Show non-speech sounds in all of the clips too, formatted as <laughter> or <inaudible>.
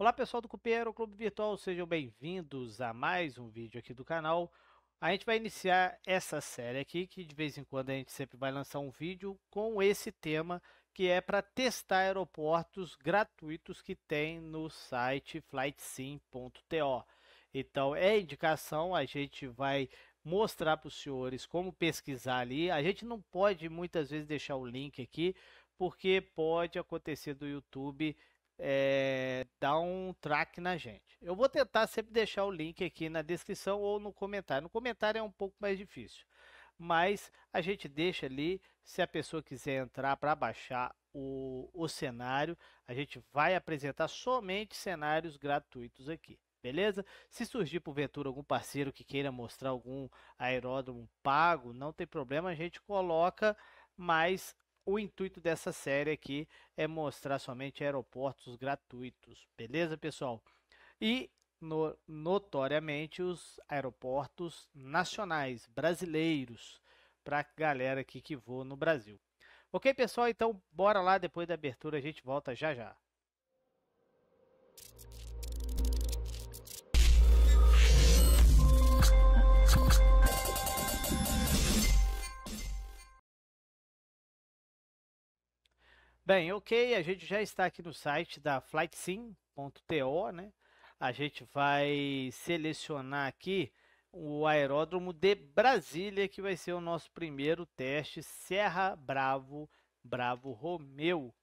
Olá pessoal do Cupero Clube Virtual, sejam bem-vindos a mais um vídeo aqui do canal. A gente vai iniciar essa série aqui, que de vez em quando a gente sempre vai lançar um vídeo com esse tema, que é para testar aeroportos gratuitos que tem no site flightsim.to. Então é indicação, a gente vai mostrar para os senhores como pesquisar ali. A gente não pode muitas vezes deixar o link aqui, porque pode acontecer do YouTube é, dar um track na gente. Eu vou tentar sempre deixar o link aqui na descrição ou no comentário. No comentário é um pouco mais difícil, mas a gente deixa ali se a pessoa quiser entrar para baixar o, o cenário. A gente vai apresentar somente cenários gratuitos aqui beleza? Se surgir porventura algum parceiro que queira mostrar algum aeródromo pago, não tem problema, a gente coloca, mas o intuito dessa série aqui é mostrar somente aeroportos gratuitos, beleza, pessoal? E no, notoriamente os aeroportos nacionais brasileiros para galera aqui que voa no Brasil. Ok, pessoal? Então, bora lá. Depois da abertura, a gente volta já já. Bem, ok, a gente já está aqui no site da flightsim.to, né? A gente vai selecionar aqui o aeródromo de Brasília, que vai ser o nosso primeiro teste, Serra Bravo, Bravo Romeu.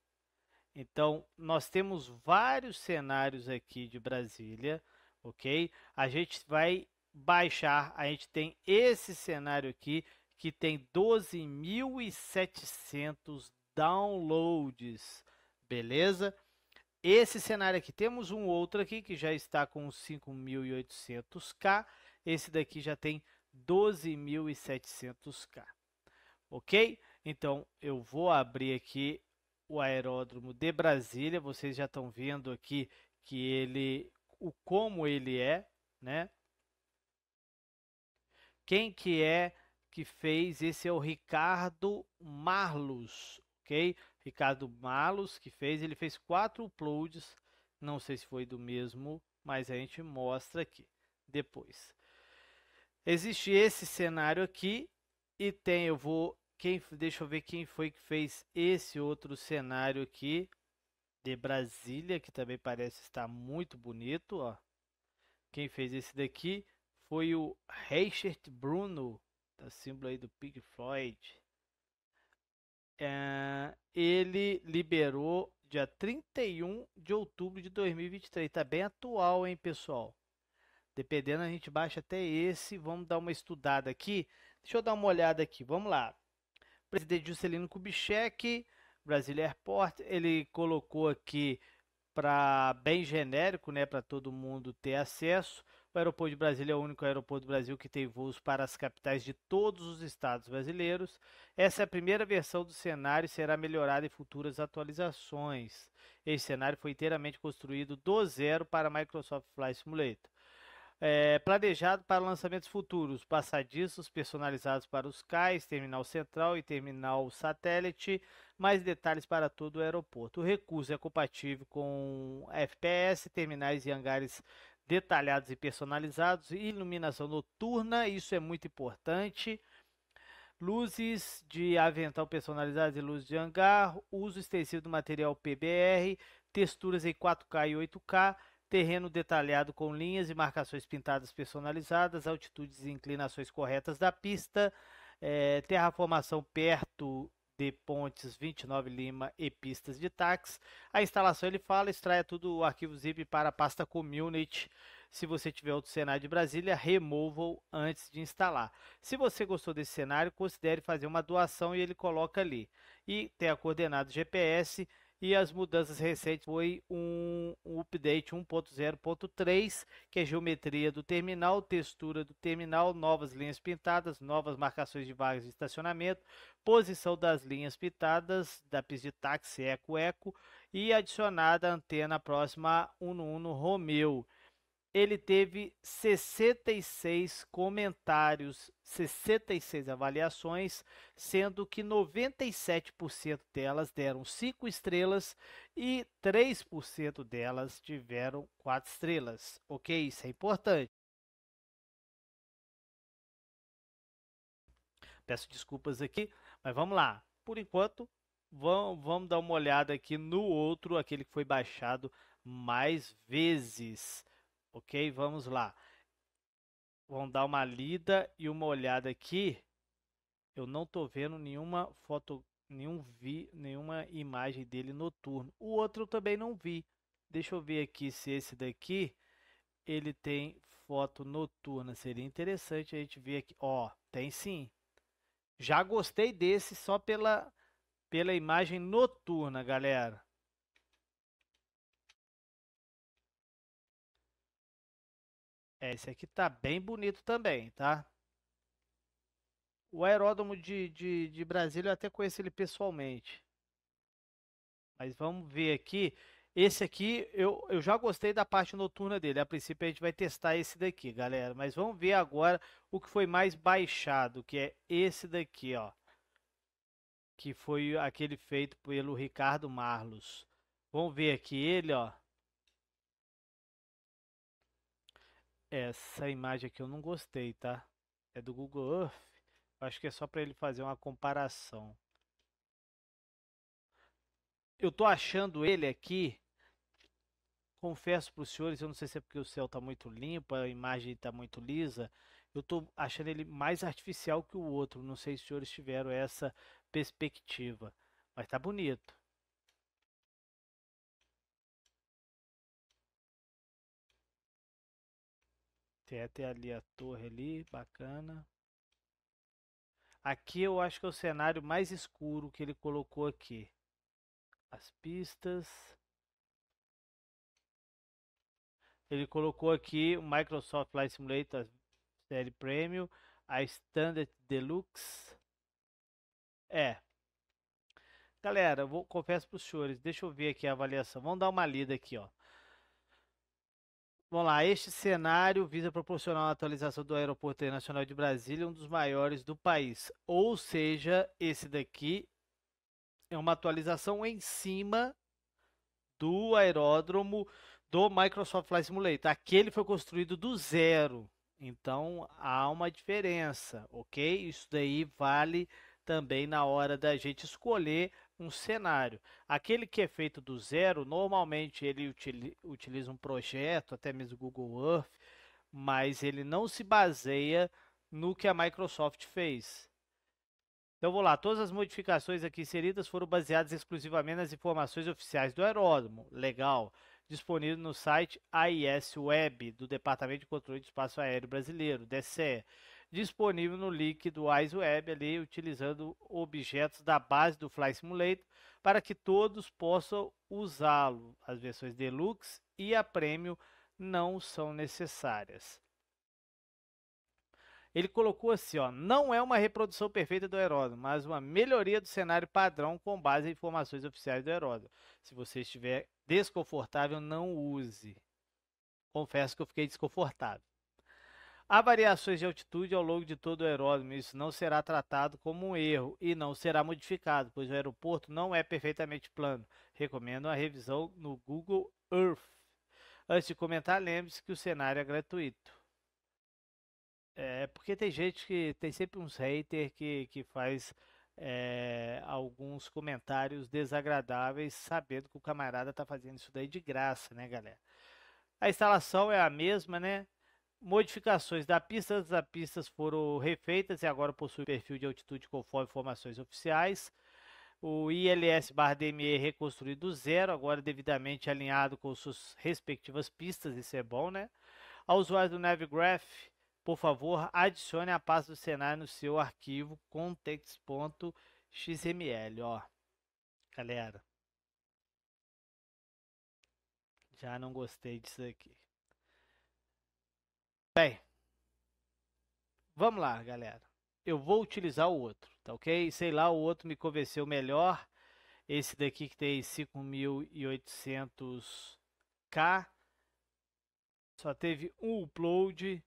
Então, nós temos vários cenários aqui de Brasília, ok? A gente vai baixar, a gente tem esse cenário aqui, que tem 12.700 downloads, beleza? Esse cenário aqui, temos um outro aqui que já está com 5.800k, esse daqui já tem 12.700k, ok? Então, eu vou abrir aqui o aeródromo de Brasília, vocês já estão vendo aqui que ele, o como ele é, né? Quem que é que fez? Esse é o Ricardo Marlos, ok? Ricardo Malos que fez, ele fez quatro uploads, não sei se foi do mesmo, mas a gente mostra aqui depois. Existe esse cenário aqui e tem, eu vou, quem, deixa eu ver quem foi que fez esse outro cenário aqui de Brasília, que também parece estar muito bonito, ó. Quem fez esse daqui foi o Richard Bruno, tá símbolo aí do Pink Floyd é, ele liberou dia 31 de outubro de 2023. Tá bem atual, hein, pessoal? Dependendo, a gente baixa até esse. Vamos dar uma estudada aqui. Deixa eu dar uma olhada aqui. Vamos lá. O presidente Juscelino Kubitschek, Brasil Airport, ele colocou aqui para bem genérico, né, para todo mundo ter acesso. O aeroporto de Brasília é o único aeroporto do Brasil que tem voos para as capitais de todos os estados brasileiros. Essa é a primeira versão do cenário e será melhorada em futuras atualizações. Esse cenário foi inteiramente construído do zero para a Microsoft Flight Simulator. É, planejado para lançamentos futuros, passadiços personalizados para os cais, terminal central e terminal satélite, mais detalhes para todo o aeroporto. O recurso é compatível com FPS, terminais e hangares detalhados e personalizados, iluminação noturna, isso é muito importante. Luzes de avental personalizadas e luzes de hangar, uso extensivo do material PBR, texturas em 4K e 8K, terreno detalhado com linhas e marcações pintadas personalizadas, altitudes e inclinações corretas da pista, é, terraformação perto de Pontes 29 Lima e pistas de táxi. A instalação ele fala, extraia tudo o arquivo zip para a pasta community. Se você tiver outro cenário de Brasília, remova antes de instalar. Se você gostou desse cenário, considere fazer uma doação e ele coloca ali. E tem a coordenada GPS e as mudanças recentes foi um, update 1.0.3, que é geometria do terminal, textura do terminal, novas linhas pintadas, novas marcações de vagas de estacionamento, posição das linhas pintadas, da pista de táxi Eco Eco e adicionada a antena próxima a 1 Romeo ele teve 66 comentários, 66 avaliações, sendo que 97% delas deram 5 estrelas e 3% delas tiveram 4 estrelas. Ok? Isso é importante. Peço desculpas aqui, mas vamos lá. Por enquanto, vamos, vamos dar uma olhada aqui no outro, aquele que foi baixado mais vezes. Ok, vamos lá. Vamos dar uma lida e uma olhada aqui. Eu não estou vendo nenhuma foto, nenhum vi, nenhuma imagem dele noturno. O outro eu também não vi. Deixa eu ver aqui se esse daqui ele tem foto noturna. Seria interessante a gente ver aqui. Ó, tem sim. Já gostei desse só pela pela imagem noturna, galera. É, esse aqui tá bem bonito também, tá? O aeródromo de, de, de Brasília eu até conheço ele pessoalmente. Mas vamos ver aqui. Esse aqui eu, eu já gostei da parte noturna dele. A princípio a gente vai testar esse daqui, galera. Mas vamos ver agora o que foi mais baixado, que é esse daqui, ó. Que foi aquele feito pelo Ricardo Marlos. Vamos ver aqui ele, ó. Essa imagem aqui eu não gostei, tá? É do Google Earth. Acho que é só para ele fazer uma comparação. Eu tô achando ele aqui. Confesso para os senhores, eu não sei se é porque o céu tá muito limpo, a imagem tá muito lisa. Eu tô achando ele mais artificial que o outro. Não sei se os senhores tiveram essa perspectiva, mas tá bonito. Tem até ali a torre ali, bacana. Aqui eu acho que é o cenário mais escuro que ele colocou aqui. As pistas. Ele colocou aqui o Microsoft Flight Simulator a série Premium, a Standard Deluxe. É. Galera, eu vou confesso para os senhores, deixa eu ver aqui a avaliação. Vamos dar uma lida aqui, ó. Vamos lá, este cenário visa proporcionar a atualização do Aeroporto Internacional de Brasília, um dos maiores do país. Ou seja, esse daqui é uma atualização em cima do aeródromo do Microsoft Flight Simulator. Aquele foi construído do zero, então há uma diferença, ok? Isso daí vale também na hora da gente escolher um cenário. Aquele que é feito do zero, normalmente ele utiliza um projeto, até mesmo Google Earth, mas ele não se baseia no que a Microsoft fez. Então vou lá, todas as modificações aqui inseridas foram baseadas exclusivamente nas informações oficiais do aeródromo. Legal. Disponível no site AIS Web do Departamento de Controle de Espaço Aéreo Brasileiro, DCE disponível no link do IceWeb ali, utilizando objetos da base do Fly Simulator para que todos possam usá-lo. As versões Deluxe e a Premium não são necessárias. Ele colocou assim, ó, não é uma reprodução perfeita do aeródromo, mas uma melhoria do cenário padrão com base em informações oficiais do aeródromo. Se você estiver desconfortável, não use. Confesso que eu fiquei desconfortável. Há variações de altitude ao longo de todo o aeródromo. Isso não será tratado como um erro e não será modificado, pois o aeroporto não é perfeitamente plano. Recomendo a revisão no Google Earth. Antes de comentar, lembre-se que o cenário é gratuito. É porque tem gente que tem sempre uns haters que, que faz é, alguns comentários desagradáveis, sabendo que o camarada está fazendo isso daí de graça, né, galera? A instalação é a mesma, né? Modificações da pista as das pistas foram refeitas e agora possui perfil de altitude conforme informações oficiais. O ILS barra DME reconstruído do zero, agora devidamente alinhado com suas respectivas pistas, isso é bom, né? A usuário do Navigraph, por favor, adicione a pasta do cenário no seu arquivo context.xml, ó. Galera, já não gostei disso aqui. Bem, vamos lá, galera. Eu vou utilizar o outro, tá ok? Sei lá, o outro me convenceu melhor. Esse daqui que tem 5.800k. Só teve um upload.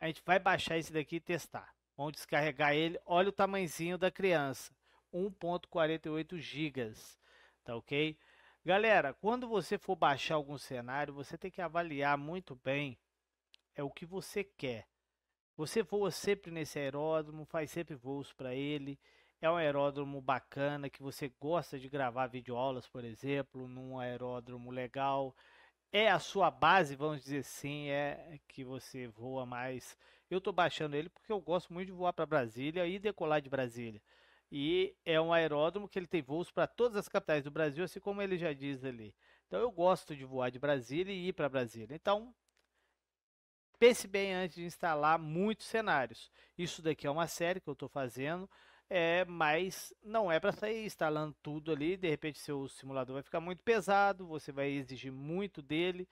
A gente vai baixar esse daqui e testar. Vamos descarregar ele. Olha o tamanhozinho da criança. 1.48 gigas, tá ok? Galera, quando você for baixar algum cenário, você tem que avaliar muito bem é o que você quer. Você voa sempre nesse aeródromo, faz sempre voos para ele. É um aeródromo bacana que você gosta de gravar videoaulas, por exemplo, num aeródromo legal. É a sua base, vamos dizer assim, é que você voa mais. Eu estou baixando ele porque eu gosto muito de voar para Brasília e decolar de Brasília. E é um aeródromo que ele tem voos para todas as capitais do Brasil, assim como ele já diz ali. Então eu gosto de voar de Brasília e ir para Brasília. Então Pense bem antes de instalar muitos cenários. Isso daqui é uma série que eu estou fazendo, é, mas não é para sair instalando tudo ali. De repente, seu simulador vai ficar muito pesado, você vai exigir muito dele,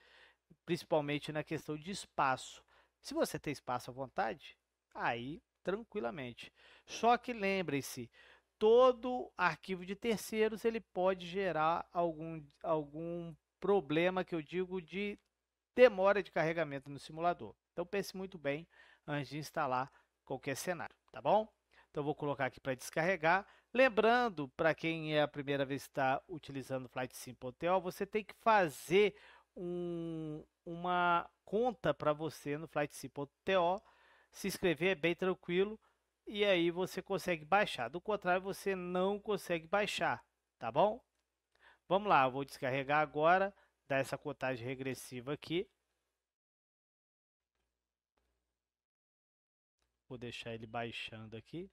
principalmente na questão de espaço. Se você tem espaço à vontade, aí tranquilamente. Só que lembre-se, todo arquivo de terceiros ele pode gerar algum, algum problema que eu digo de demora de carregamento no simulador. Então pense muito bem antes de instalar qualquer cenário, tá bom? Então vou colocar aqui para descarregar. Lembrando, para quem é a primeira vez que está utilizando o Flight Sim Hotel, você tem que fazer um, uma conta para você no Flight Sim Hotel. Se inscrever é bem tranquilo e aí você consegue baixar. Do contrário, você não consegue baixar, tá bom? Vamos lá, vou descarregar agora dar essa cotagem regressiva aqui. Vou deixar ele baixando aqui.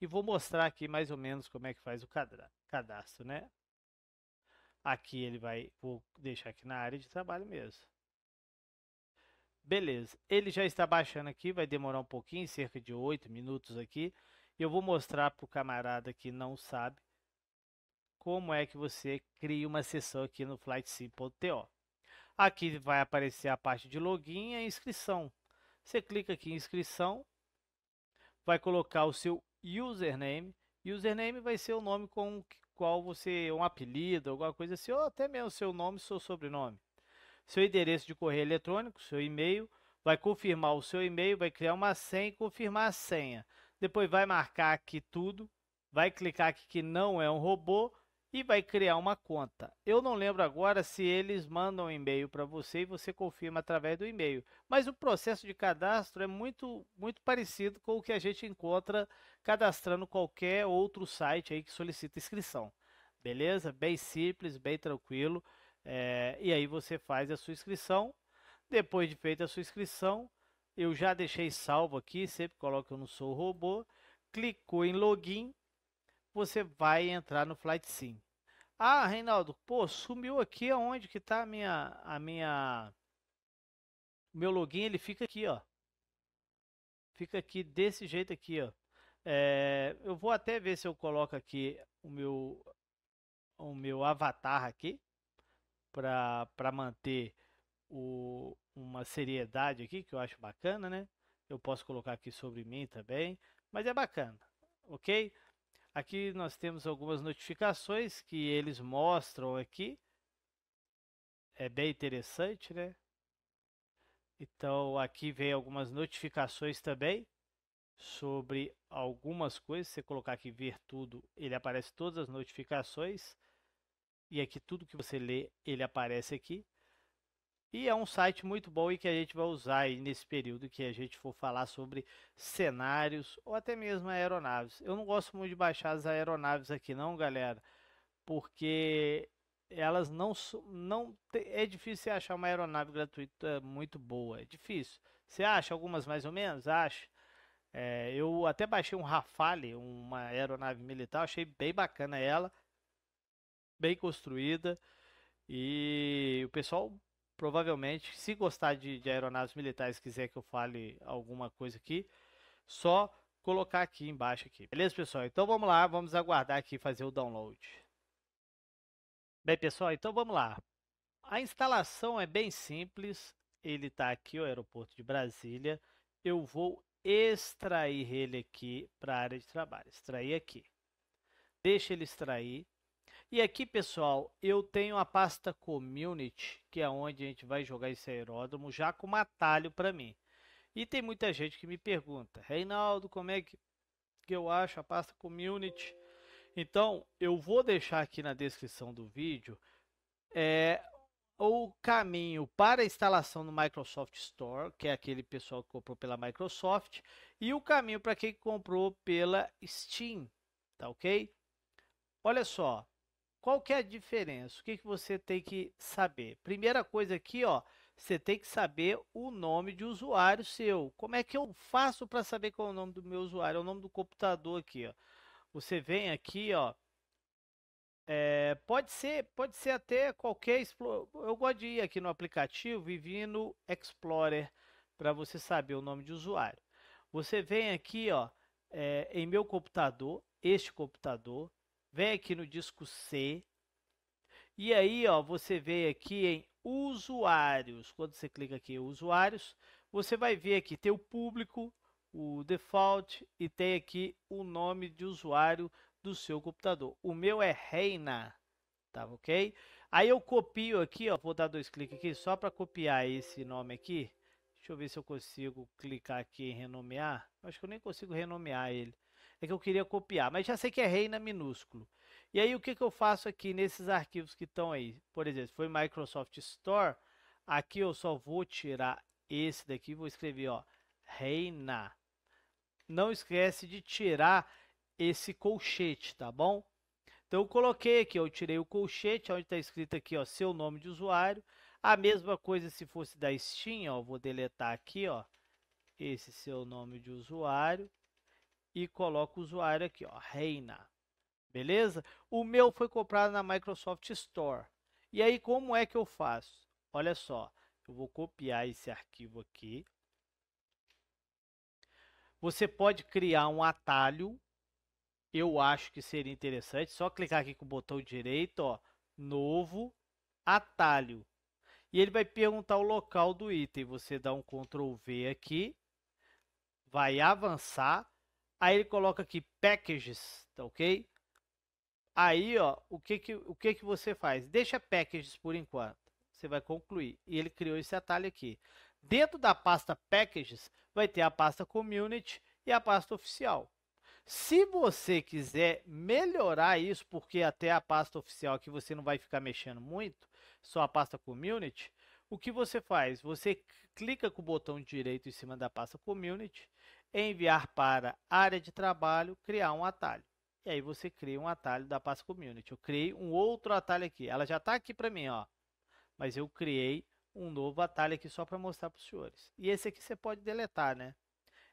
E vou mostrar aqui mais ou menos como é que faz o cadastro, né? Aqui ele vai, vou deixar aqui na área de trabalho mesmo. Beleza, ele já está baixando aqui, vai demorar um pouquinho, cerca de 8 minutos aqui. Eu vou mostrar para o camarada que não sabe como é que você cria uma sessão aqui no flightsim.to. Aqui vai aparecer a parte de login e inscrição. Você clica aqui em inscrição, vai colocar o seu username. Username vai ser o nome com o qual você, um apelido, alguma coisa assim, ou até mesmo seu nome, seu sobrenome. Seu endereço de correio eletrônico, seu e-mail, vai confirmar o seu e-mail, vai criar uma senha e confirmar a senha. Depois vai marcar aqui tudo, vai clicar aqui que não é um robô, e vai criar uma conta. Eu não lembro agora se eles mandam um e-mail para você e você confirma através do e-mail, mas o processo de cadastro é muito muito parecido com o que a gente encontra cadastrando qualquer outro site aí que solicita inscrição. Beleza? Bem simples, bem tranquilo. É, e aí você faz a sua inscrição. Depois de feita a sua inscrição, eu já deixei salvo aqui, sempre coloco eu não sou robô. Clicou em login, você vai entrar no Flight Sim. Ah, Reinaldo, pô, sumiu aqui aonde que tá a minha a minha o meu login, ele fica aqui, ó. Fica aqui desse jeito aqui, ó. É, eu vou até ver se eu coloco aqui o meu o meu avatar aqui para para manter o, uma seriedade aqui que eu acho bacana, né? Eu posso colocar aqui sobre mim também, mas é bacana, ok? Aqui nós temos algumas notificações que eles mostram aqui. É bem interessante, né? Então aqui vem algumas notificações também sobre algumas coisas. Se você colocar aqui ver tudo, ele aparece todas as notificações. E aqui tudo que você lê, ele aparece aqui. E é um site muito bom e que a gente vai usar aí nesse período que a gente for falar sobre cenários ou até mesmo aeronaves. Eu não gosto muito de baixar as aeronaves aqui não, galera, porque elas não não é difícil você achar uma aeronave gratuita muito boa, é difícil. Você acha algumas mais ou menos? acho É, eu até baixei um Rafale, uma aeronave militar, achei bem bacana ela, bem construída. E o pessoal provavelmente, se gostar de, de aeronaves militares, quiser que eu fale alguma coisa aqui, só colocar aqui embaixo aqui. Beleza, pessoal? Então vamos lá, vamos aguardar aqui fazer o download. Bem, pessoal, então vamos lá. A instalação é bem simples. Ele está aqui, o aeroporto de Brasília. Eu vou extrair ele aqui para a área de trabalho. Extrair aqui. Deixa ele extrair. E aqui, pessoal, eu tenho a pasta Community, que é onde a gente vai jogar esse aeródromo, já com um atalho para mim. E tem muita gente que me pergunta, Reinaldo, como é que, que eu acho a pasta Community? Então, eu vou deixar aqui na descrição do vídeo é, o caminho para a instalação no Microsoft Store, que é aquele pessoal que comprou pela Microsoft, e o caminho para quem comprou pela Steam, tá ok? Olha só, qual que é a diferença? O que, que você tem que saber? Primeira coisa aqui, ó, você tem que saber o nome de usuário seu. Como é que eu faço para saber qual é o nome do meu usuário? É o nome do computador aqui, ó. Você vem aqui, ó. É, pode ser, pode ser até qualquer Explorer. Eu gosto de ir aqui no aplicativo e vir no Explorer para você saber o nome de usuário. Você vem aqui, ó, é, em meu computador, este computador, Vem aqui no disco C. E aí, ó, você vê aqui em usuários. Quando você clica aqui em usuários, você vai ver aqui tem o público, o default e tem aqui o nome de usuário do seu computador. O meu é Reina, tá ok? Aí eu copio aqui, ó, vou dar dois cliques aqui só para copiar esse nome aqui. Deixa eu ver se eu consigo clicar aqui em renomear. Acho que eu nem consigo renomear ele é que eu queria copiar, mas já sei que é reina minúsculo. E aí o que, que eu faço aqui nesses arquivos que estão aí? Por exemplo, foi Microsoft Store, aqui eu só vou tirar esse daqui, vou escrever ó, reina. Não esquece de tirar esse colchete, tá bom? Então eu coloquei aqui, eu tirei o colchete, onde está escrito aqui ó, seu nome de usuário. A mesma coisa se fosse da Steam, ó, vou deletar aqui, ó, esse seu nome de usuário e coloco o usuário aqui, ó, Reina. Beleza? O meu foi comprado na Microsoft Store. E aí, como é que eu faço? Olha só, eu vou copiar esse arquivo aqui. Você pode criar um atalho. Eu acho que seria interessante. Só clicar aqui com o botão direito, ó, novo, atalho. E ele vai perguntar o local do item. Você dá um Ctrl V aqui, vai avançar Aí ele coloca aqui packages, tá ok? Aí, ó, o que que, o que que você faz? Deixa packages por enquanto. Você vai concluir. E ele criou esse atalho aqui. Dentro da pasta packages, vai ter a pasta community e a pasta oficial. Se você quiser melhorar isso, porque até a pasta oficial aqui você não vai ficar mexendo muito, só a pasta community, o que você faz? Você clica com o botão direito em cima da pasta community enviar para área de trabalho, criar um atalho. E aí você cria um atalho da Pass Community. Eu criei um outro atalho aqui. Ela já está aqui para mim, ó. Mas eu criei um novo atalho aqui só para mostrar para os senhores. E esse aqui você pode deletar, né?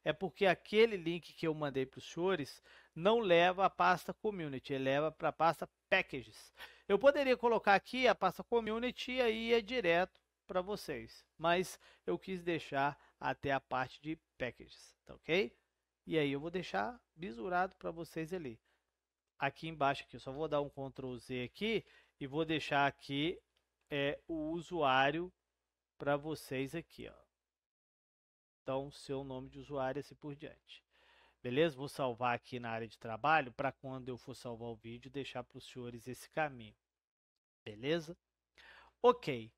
É porque aquele link que eu mandei para os senhores não leva a pasta Community, ele leva para a pasta Packages. Eu poderia colocar aqui a pasta Community e aí é direto para vocês, mas eu quis deixar até a parte de packages, tá ok? E aí eu vou deixar bisurado para vocês ali. Aqui embaixo aqui, eu só vou dar um Ctrl Z aqui e vou deixar aqui é, o usuário para vocês aqui, ó. Então, seu nome de usuário e assim por diante. Beleza? Vou salvar aqui na área de trabalho para quando eu for salvar o vídeo deixar para os senhores esse caminho. Beleza? Ok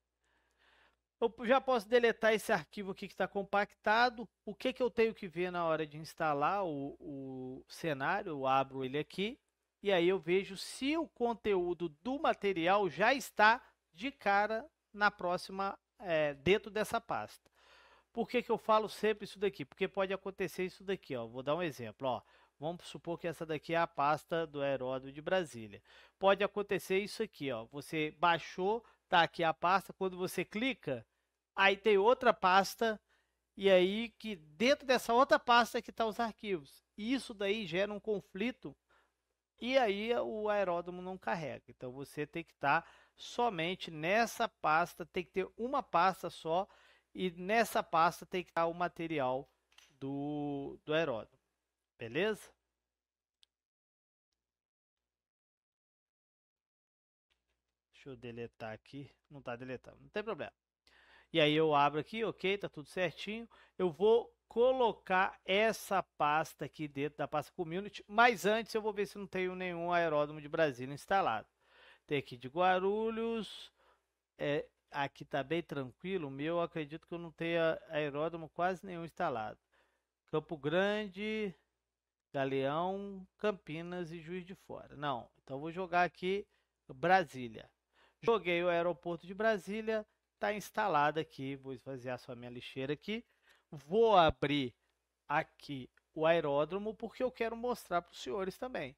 eu já posso deletar esse arquivo aqui que está compactado. O que, que eu tenho que ver na hora de instalar o, o cenário? Eu abro ele aqui e aí eu vejo se o conteúdo do material já está de cara na próxima, é, dentro dessa pasta. Por que, que eu falo sempre isso daqui? Porque pode acontecer isso daqui. Ó. Vou dar um exemplo. Ó. Vamos supor que essa daqui é a pasta do Heródoto de Brasília. Pode acontecer isso aqui. Ó. Você baixou, está aqui a pasta. Quando você clica, Aí tem outra pasta e aí que dentro dessa outra pasta é que está os arquivos. Isso daí gera um conflito e aí o aeródromo não carrega. Então você tem que estar tá somente nessa pasta, tem que ter uma pasta só e nessa pasta tem que estar tá o material do, do aeródromo. Beleza? Deixa eu deletar aqui. Não está deletando, não tem problema. E aí eu abro aqui, ok, tá tudo certinho. Eu vou colocar essa pasta aqui dentro da pasta community, mas antes eu vou ver se não tenho nenhum aeródromo de Brasília instalado. Tem aqui de Guarulhos, é, aqui tá bem tranquilo, o meu acredito que eu não tenha aeródromo quase nenhum instalado. Campo Grande, Galeão, Campinas e Juiz de Fora. Não, então vou jogar aqui Brasília. Joguei o aeroporto de Brasília, está instalada aqui. Vou esvaziar só minha lixeira aqui. Vou abrir aqui o aeródromo porque eu quero mostrar para os senhores também.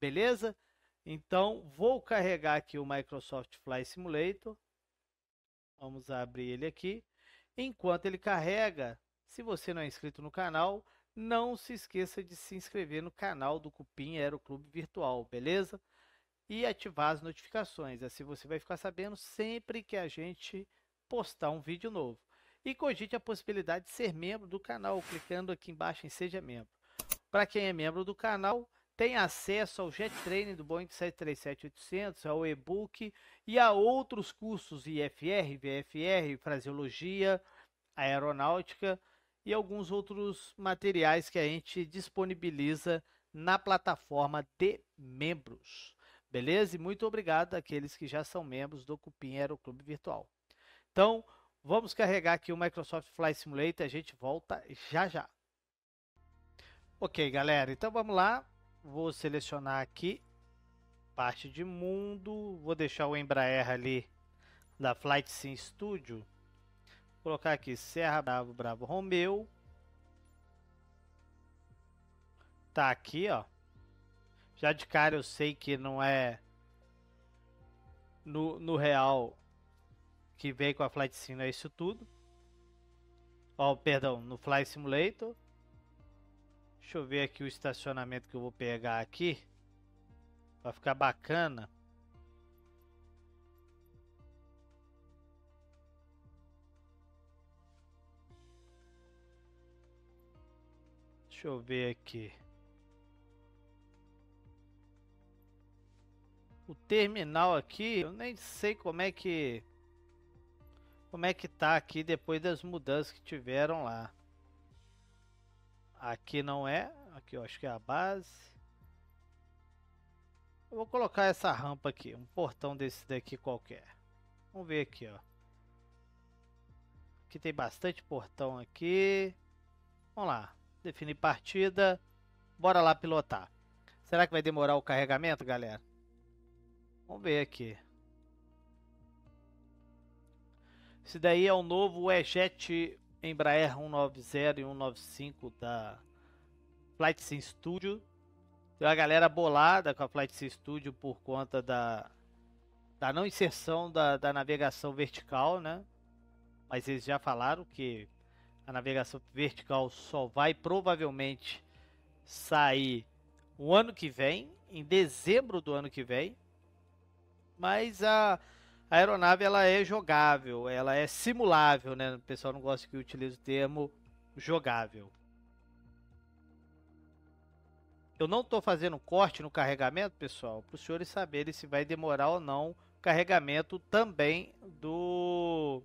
Beleza? Então, vou carregar aqui o Microsoft Flight Simulator. Vamos abrir ele aqui. Enquanto ele carrega, se você não é inscrito no canal, não se esqueça de se inscrever no canal do Cupim Aeroclube Virtual, beleza? e ativar as notificações. Assim você vai ficar sabendo sempre que a gente postar um vídeo novo. E cogite a possibilidade de ser membro do canal, clicando aqui embaixo em Seja Membro. Para quem é membro do canal, tem acesso ao Jet Training do Boeing 737-800, ao e-book e a outros cursos IFR, VFR, fraseologia, aeronáutica e alguns outros materiais que a gente disponibiliza na plataforma de membros. Beleza? E muito obrigado àqueles que já são membros do Cupim Aeroclube Virtual. Então, vamos carregar aqui o Microsoft Flight Simulator. A gente volta já já. Ok, galera. Então, vamos lá. Vou selecionar aqui parte de mundo. Vou deixar o Embraer ali da Flight Sim Studio. Vou colocar aqui Serra Bravo Bravo Romeu. Tá aqui, ó. Já de cara eu sei que não é no, no real que vem com a Flight Sim é isso tudo. Ó, oh, perdão, no Flight Simulator. Deixa eu ver aqui o estacionamento que eu vou pegar aqui. Vai ficar bacana. Deixa eu ver aqui. terminal aqui, eu nem sei como é que como é que tá aqui depois das mudanças que tiveram lá. Aqui não é, aqui eu acho que é a base. Eu vou colocar essa rampa aqui, um portão desse daqui qualquer. Vamos ver aqui, ó. Aqui tem bastante portão aqui. Vamos lá, definir partida. Bora lá pilotar. Será que vai demorar o carregamento, galera? Vamos ver aqui. Esse daí é o novo EJET jet Embraer 190 e 195 da Flight Sim Studio. Tem uma galera bolada com a Flight Sim Studio por conta da, da não inserção da, da navegação vertical, né? Mas eles já falaram que a navegação vertical só vai provavelmente sair o ano que vem, em dezembro do ano que vem mas a, a aeronave ela é jogável, ela é simulável, né? O pessoal não gosta que utilize o termo jogável. Eu não estou fazendo corte no carregamento, pessoal, para os senhores saberem se vai demorar ou não o carregamento também do,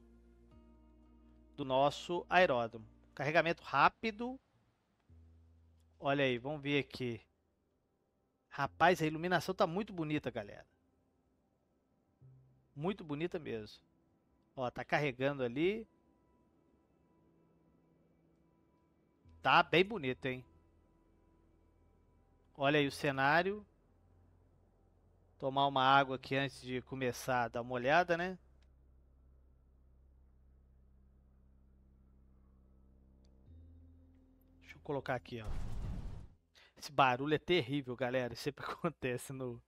do nosso aeródromo. Carregamento rápido. Olha aí, vamos ver aqui. Rapaz, a iluminação tá muito bonita, galera. Muito bonita mesmo. Ó, tá carregando ali. Tá bem bonito, hein? Olha aí o cenário. Tomar uma água aqui antes de começar, dar uma olhada, né? Deixa eu colocar aqui, ó. Esse barulho é terrível, galera. Isso sempre <laughs> acontece no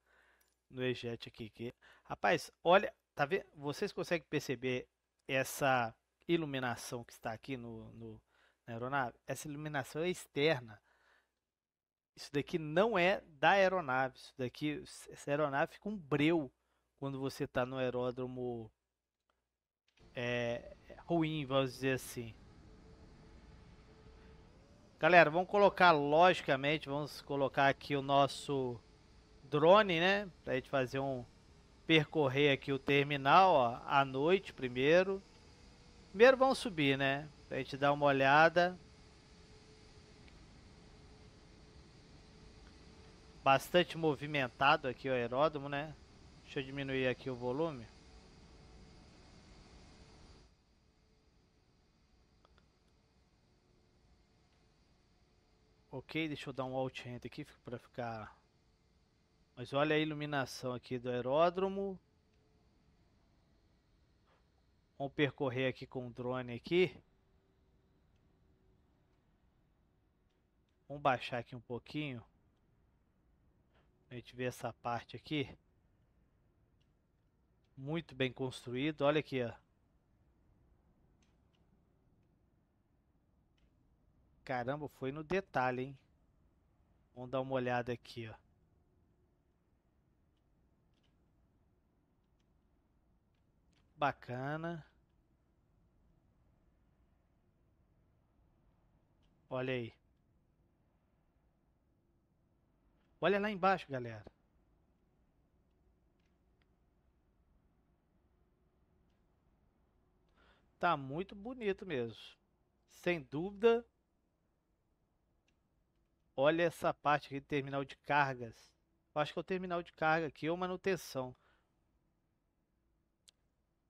no E-Jet aqui, que, Rapaz, olha tá vendo? Vocês conseguem perceber essa iluminação que está aqui no, no na aeronave? Essa iluminação é externa. Isso daqui não é da aeronave. Isso daqui, essa aeronave fica um breu quando você está no aeródromo é, ruim, vamos dizer assim. Galera, vamos colocar, logicamente, vamos colocar aqui o nosso drone, né? Pra gente fazer um, percorrer aqui o terminal, ó, à noite primeiro. Primeiro vamos subir, né? Pra gente dar uma olhada. Bastante movimentado aqui o aeródromo, né? Deixa eu diminuir aqui o volume. Ok, deixa eu dar um alt enter aqui para ficar mas olha a iluminação aqui do aeródromo. Vamos percorrer aqui com o drone aqui. Vamos baixar aqui um pouquinho. A gente ver essa parte aqui. Muito bem construído. Olha aqui, ó. Caramba, foi no detalhe, hein? Vamos dar uma olhada aqui, ó. bacana. Olha aí. Olha lá embaixo, galera. Tá muito bonito mesmo. Sem dúvida. Olha essa parte aqui do terminal de cargas. Eu acho que é o terminal de carga aqui ou é manutenção.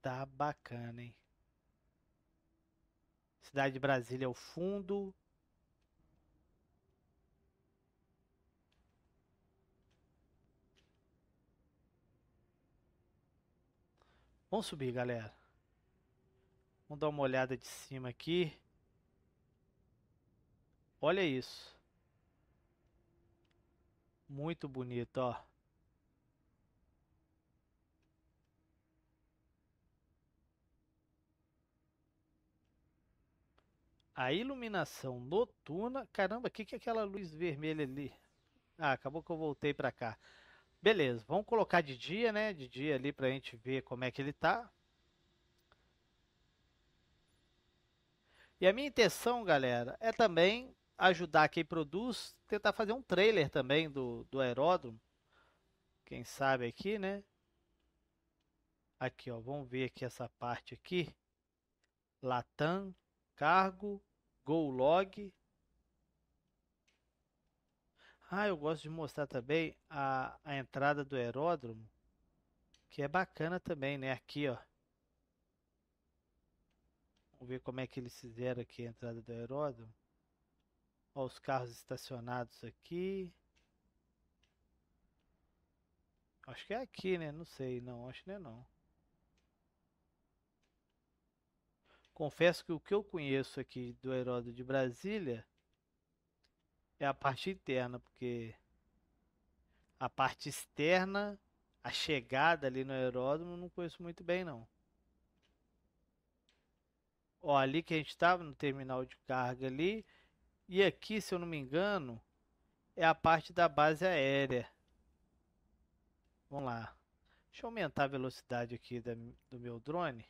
Tá bacana, hein? Cidade de Brasília ao é fundo. Vamos subir, galera. Vamos dar uma olhada de cima aqui. Olha isso. Muito bonito, ó. A iluminação noturna. Caramba, o que, que é aquela luz vermelha ali? Ah, acabou que eu voltei para cá. Beleza, vamos colocar de dia, né? De dia ali para a gente ver como é que ele tá. E a minha intenção, galera, é também ajudar quem produz, tentar fazer um trailer também do, do aeródromo. Quem sabe aqui, né? Aqui, ó, vamos ver aqui essa parte aqui. Latam, cargo, GoLog. Ah, eu gosto de mostrar também a, a entrada do aeródromo, que é bacana também, né? Aqui, ó. Vamos ver como é que eles fizeram aqui a entrada do aeródromo. Ó, os carros estacionados aqui. Acho que é aqui, né? Não sei, não. Acho que não é não. Confesso que o que eu conheço aqui do Heródoto de Brasília é a parte interna, porque a parte externa, a chegada ali no aeródromo, não conheço muito bem não. Ó, ali que a gente estava tá, no terminal de carga ali, e aqui, se eu não me engano, é a parte da base aérea. Vamos lá. Deixa eu aumentar a velocidade aqui da, do meu drone.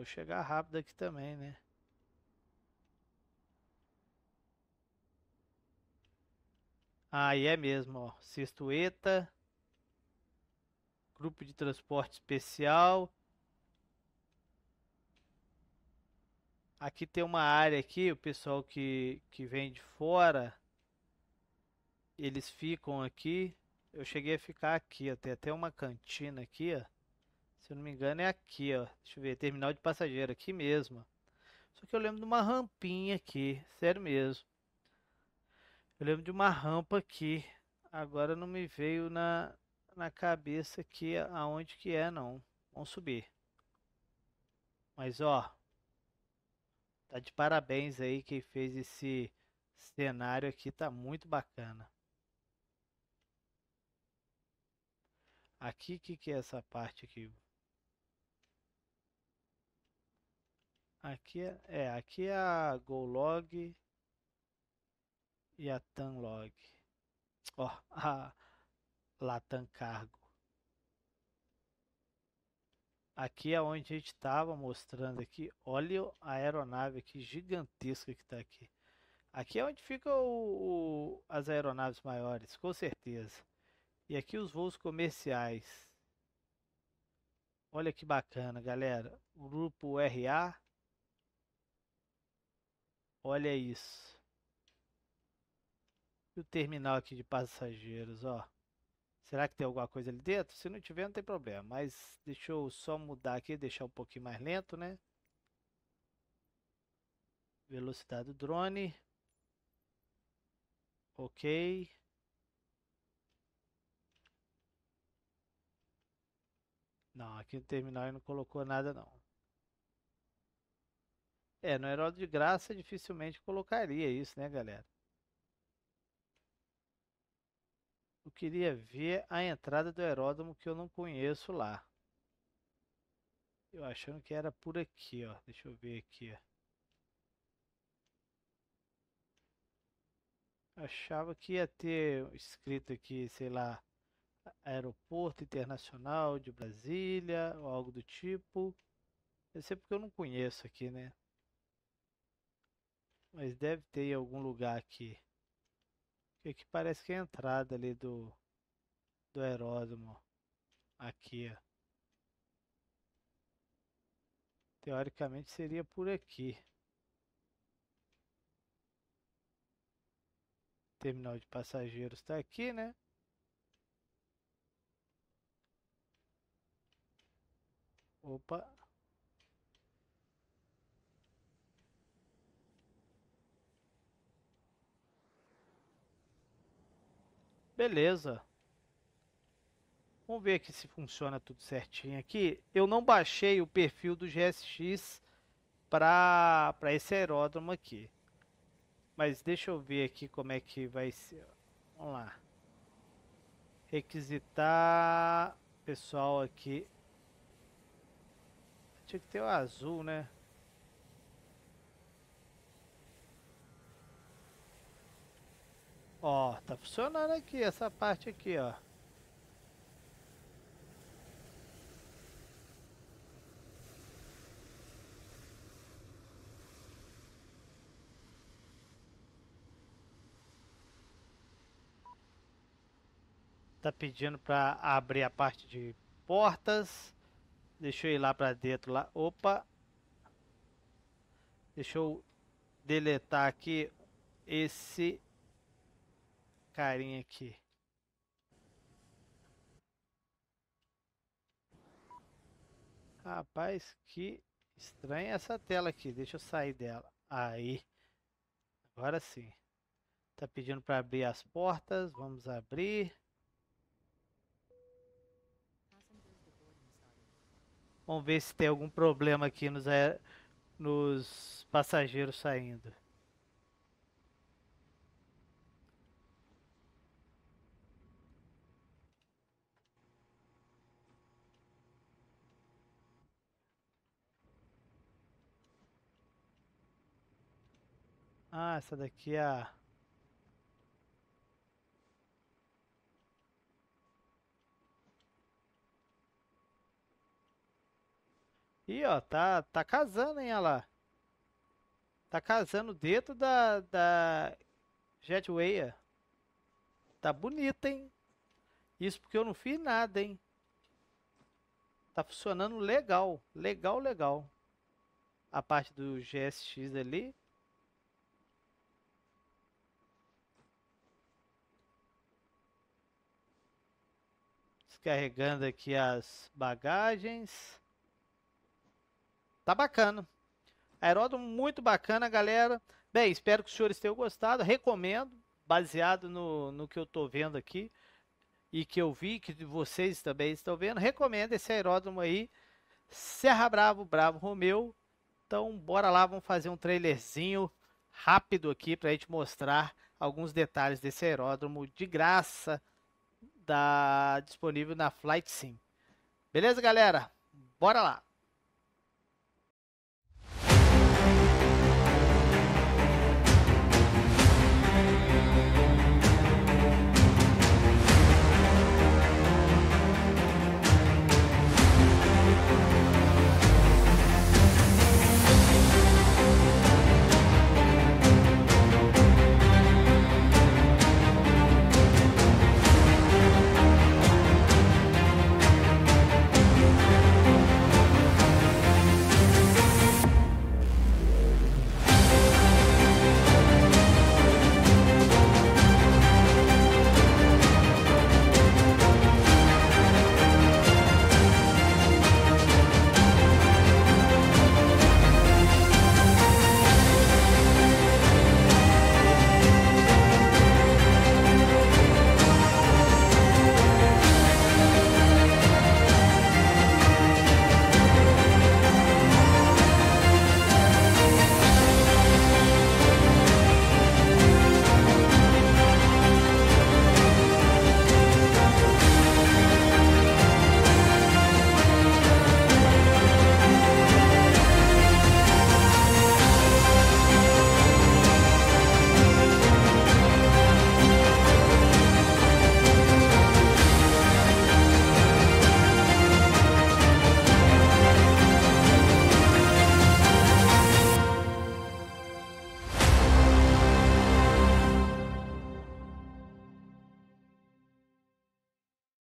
Vou chegar rápido aqui também, né? Aí ah, é mesmo, ó. Sextueta. Grupo de transporte especial. Aqui tem uma área aqui, o pessoal que, que vem de fora, eles ficam aqui. Eu cheguei a ficar aqui, até até uma cantina aqui, ó. Se não me engano, é aqui, ó. Deixa eu ver, terminal de passageiro, aqui mesmo. Só que eu lembro de uma rampinha aqui, sério mesmo. Eu lembro de uma rampa aqui. Agora não me veio na, na cabeça aqui aonde que é, não. Vamos subir. Mas, ó. Tá de parabéns aí quem fez esse cenário aqui. Tá muito bacana. Aqui, que que é essa parte aqui? Aqui é, é, aqui é a GoLog e a TanLog. Ó, oh, a Latam Cargo. Aqui é onde a gente estava mostrando aqui. Olha a aeronave aqui gigantesca que está aqui. Aqui é onde fica o, o, as aeronaves maiores, com certeza. E aqui os voos comerciais. Olha que bacana, galera. O grupo RA Olha isso. E o terminal aqui de passageiros, ó. Será que tem alguma coisa ali dentro? Se não tiver, não tem problema. Mas deixa eu só mudar aqui, deixar um pouquinho mais lento, né? Velocidade do drone. Ok. Não, aqui no terminal ele não colocou nada não. É, no Herói de Graça dificilmente colocaria isso, né, galera? Eu queria ver a entrada do Heródomo que eu não conheço lá. Eu achando que era por aqui, ó. Deixa eu ver aqui, ó. achava que ia ter escrito aqui, sei lá, Aeroporto Internacional de Brasília ou algo do tipo. Deve ser porque eu não conheço aqui, né? Mas deve ter em algum lugar aqui. Porque é aqui parece que é a entrada ali do, do aeródromo. Aqui, ó. Teoricamente seria por aqui. Terminal de passageiros está aqui, né? Opa, Beleza. Vamos ver aqui se funciona tudo certinho aqui. Eu não baixei o perfil do GSX para esse aeródromo aqui. Mas deixa eu ver aqui como é que vai ser. Vamos lá. Requisitar pessoal aqui. Tinha que ter o azul, né? Ó, tá funcionando aqui, essa parte aqui, ó. Tá pedindo para abrir a parte de portas. Deixa eu ir lá para dentro lá. Opa. Deixa eu deletar aqui esse carinha aqui. Rapaz, que estranha essa tela aqui. Deixa eu sair dela. Aí. Agora sim. Tá pedindo para abrir as portas. Vamos abrir. Vamos ver se tem algum problema aqui nos, nos passageiros saindo. Ah, essa daqui é a... Ih, ó, tá, tá casando, hein, ela. Tá casando dentro da, da Jetway. Tá bonita, hein? Isso porque eu não fiz nada, hein? Tá funcionando legal, legal, legal. A parte do GSX ali. carregando aqui as bagagens. Tá bacana. Aeródromo muito bacana, galera. Bem, espero que os senhores tenham gostado. Recomendo, baseado no, no que eu tô vendo aqui e que eu vi, que vocês também estão vendo. Recomendo esse aeródromo aí. Serra Bravo, Bravo Romeu. Então, bora lá, vamos fazer um trailerzinho rápido aqui para a gente mostrar alguns detalhes desse aeródromo de graça tá disponível na Flight Sim. Beleza, galera? Bora lá!